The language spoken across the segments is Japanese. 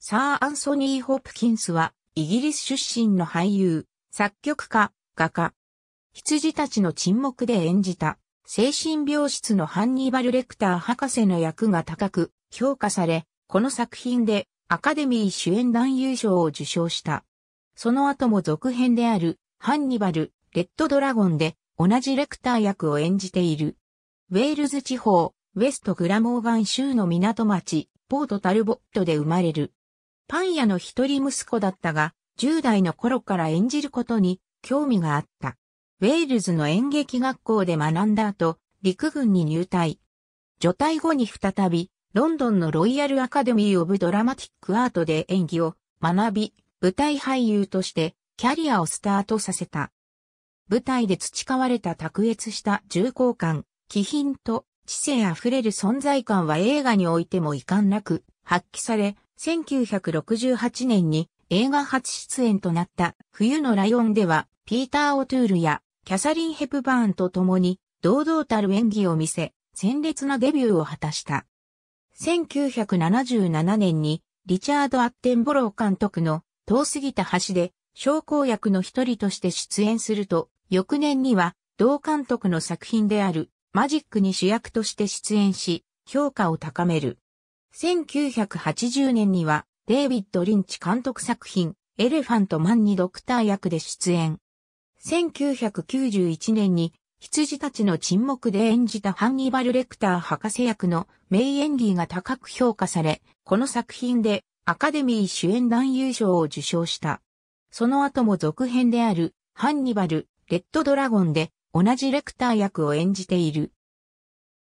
サー・アンソニー・ホプキンスは、イギリス出身の俳優、作曲家、画家。羊たちの沈黙で演じた、精神病室のハンニバル・レクター博士の役が高く評価され、この作品でアカデミー主演男優賞を受賞した。その後も続編である、ハンニバル、レッドドラゴンで、同じレクター役を演じている。ウェールズ地方、ウェストグラモーガン州の港町、ポートタルボットで生まれる。パン屋の一人息子だったが、10代の頃から演じることに興味があった。ウェールズの演劇学校で学んだ後、陸軍に入隊。除隊後に再び、ロンドンのロイヤルアカデミー・オブ・ドラマティック・アートで演技を学び、舞台俳優としてキャリアをスタートさせた。舞台で培われた卓越した重厚感、気品と知性あふれる存在感は映画においても遺憾なく発揮され、1968年に映画初出演となった冬のライオンでは、ピーター・オトゥールやキャサリン・ヘプバーンと共に堂々たる演技を見せ、鮮烈なデビューを果たした。1977年にリチャード・アッテンボロー監督の遠すぎた橋で商工役の一人として出演すると、翌年には同監督の作品であるマジックに主役として出演し、評価を高める。1980年には、デイビッド・リンチ監督作品、エレファントマンにドクター役で出演。1991年に、羊たちの沈黙で演じたハンニバル・レクター博士役の名演技が高く評価され、この作品でアカデミー主演男優賞を受賞した。その後も続編であるハンニバル・レッドドラゴンで同じレクター役を演じている。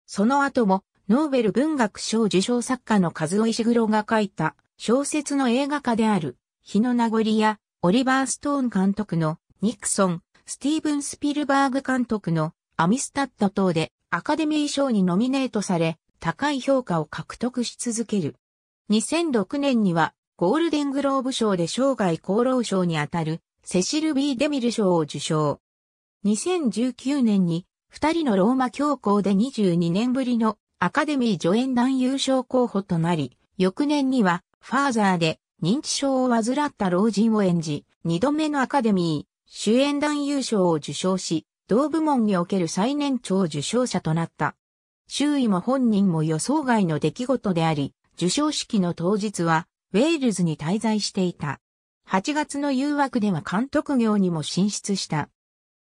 その後もノーベル文学賞受賞作家の和尾石黒が書いた小説の映画化である日の名残やオリバー・ストーン監督のニクソン、スティーブン・スピルバーグ監督のアミスタッド等でアカデミー賞にノミネートされ高い評価を獲得し続ける。2006年にはゴールデングローブ賞で生涯功労賞にあたるセシル・ビー・デミル賞を受賞。2019年に二人のローマ教皇で22年ぶりのアカデミー助演男優賞候補となり、翌年には、ファーザーで認知症を患った老人を演じ、二度目のアカデミー、主演男優賞を受賞し、同部門における最年長受賞者となった。周囲も本人も予想外の出来事であり、受賞式の当日は、ウェールズに滞在していた。8月の誘惑では監督業にも進出した。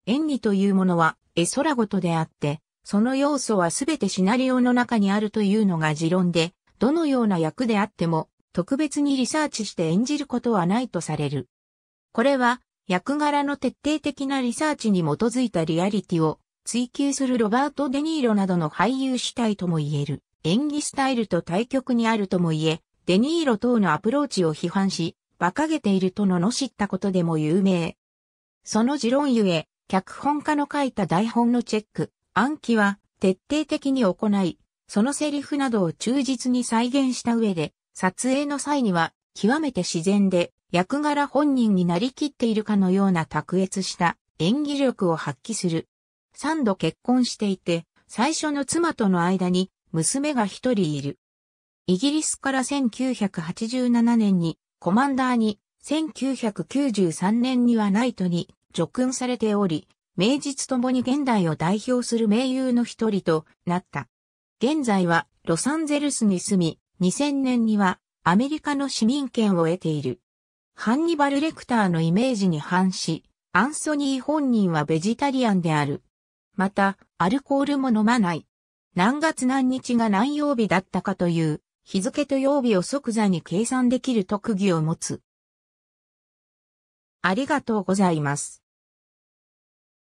演技というものは絵空事であって、その要素はすべてシナリオの中にあるというのが持論で、どのような役であっても、特別にリサーチして演じることはないとされる。これは、役柄の徹底的なリサーチに基づいたリアリティを追求するロバート・デ・ニーロなどの俳優主体とも言える演技スタイルと対極にあるとも言え、デ・ニーロ等のアプローチを批判し、馬鹿げているとののしったことでも有名。その持論ゆえ、脚本家の書いた台本のチェック、暗記は徹底的に行い、そのセリフなどを忠実に再現した上で、撮影の際には極めて自然で役柄本人になりきっているかのような卓越した演技力を発揮する。三度結婚していて、最初の妻との間に娘が一人いる。イギリスから1987年にコマンダーに1993年にはナイトに叙勲されており、名実ともに現代を代表する名優の一人となった。現在はロサンゼルスに住み、2000年にはアメリカの市民権を得ている。ハンニバル・レクターのイメージに反し、アンソニー本人はベジタリアンである。また、アルコールも飲まない。何月何日が何曜日だったかという、日付と曜日を即座に計算できる特技を持つ。ありがとうございます。